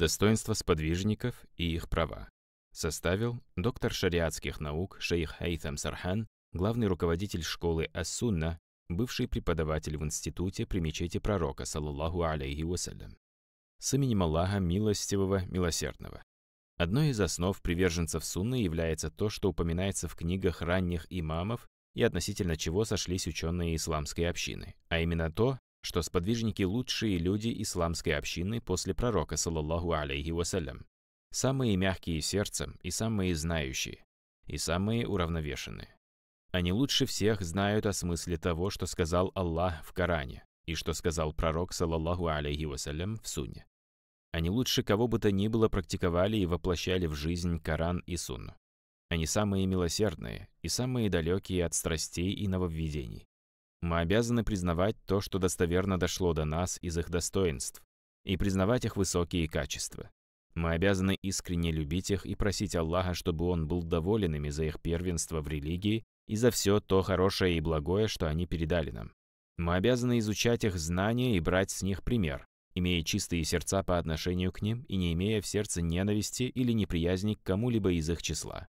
Достоинство сподвижников и их права. Составил доктор шариатских наук шейх Хейтам Сархан, главный руководитель школы Ас-Сунна, бывший преподаватель в институте при мечети пророка, саллаллаху алейхи вассалям. С именем Аллаха Милостивого, Милосердного. Одной из основ приверженцев сунны является то, что упоминается в книгах ранних имамов и относительно чего сошлись ученые исламской общины, а именно то, что сподвижники – лучшие люди исламской общины после пророка, саллаллаху алейхи вассалям, самые мягкие сердцем и самые знающие, и самые уравновешенные. Они лучше всех знают о смысле того, что сказал Аллах в Коране и что сказал пророк, саллаллаху алейхи вассалям, в Сунне. Они лучше кого бы то ни было практиковали и воплощали в жизнь Коран и Сунну. Они самые милосердные и самые далекие от страстей и нововведений. Мы обязаны признавать то, что достоверно дошло до нас из их достоинств, и признавать их высокие качества. Мы обязаны искренне любить их и просить Аллаха, чтобы Он был доволен ими за их первенство в религии и за все то хорошее и благое, что они передали нам. Мы обязаны изучать их знания и брать с них пример, имея чистые сердца по отношению к ним и не имея в сердце ненависти или неприязни к кому-либо из их числа.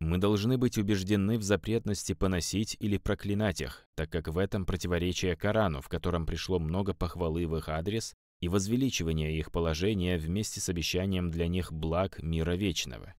Мы должны быть убеждены в запретности поносить или проклинать их, так как в этом противоречие Корану, в котором пришло много похвалы в их адрес и возвеличивание их положения вместе с обещанием для них благ мира вечного.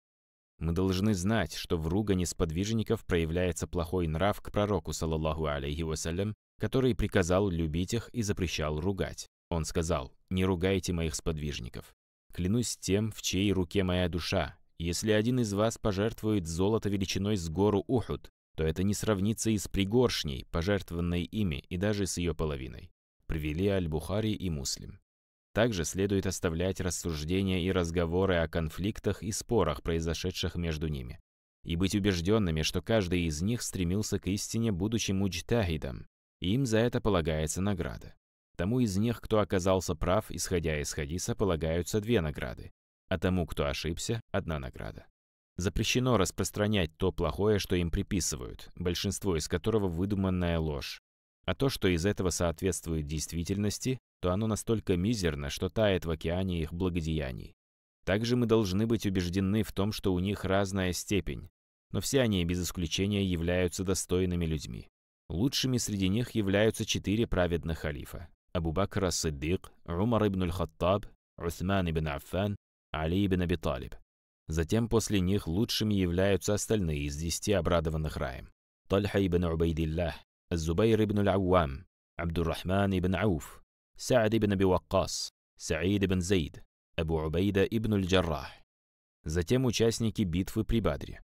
Мы должны знать, что в ругани сподвижников проявляется плохой нрав к пророку, салаллаху алейхи вассалям, который приказал любить их и запрещал ругать. Он сказал, «Не ругайте моих сподвижников. Клянусь тем, в чьей руке моя душа, если один из вас пожертвует золото величиной с гору Ухуд, то это не сравнится и с пригоршней, пожертвованной ими, и даже с ее половиной. Привели Аль-Бухари и Муслим. Также следует оставлять рассуждения и разговоры о конфликтах и спорах, произошедших между ними, и быть убежденными, что каждый из них стремился к истине, будучи муджтахидом, и им за это полагается награда. Тому из них, кто оказался прав, исходя из хадиса, полагаются две награды а тому, кто ошибся, одна награда. Запрещено распространять то плохое, что им приписывают, большинство из которого выдуманная ложь. А то, что из этого соответствует действительности, то оно настолько мизерно, что тает в океане их благодеяний. Также мы должны быть убеждены в том, что у них разная степень, но все они без исключения являются достойными людьми. Лучшими среди них являются четыре праведных халифа – Абу Бакр ас-Сиддик, Умар ибн аль-Хаттаб, Усман ибн Аффан Али ибн Аби Талиб. Затем после них лучшими являются остальные из десяти обрадованных раем. Тальха ибн Убайдиллах, Зубайр ибн ауам Абдуррахман ибн Ауф, Саад ибн Аби Ваккас, Саид ибн Зейд, Абу Убайда ибн Аль-Джаррах. Затем участники битвы при Бадре.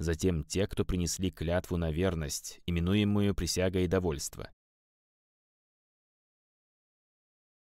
Затем те, кто принесли клятву на верность, именуемую присягой довольства.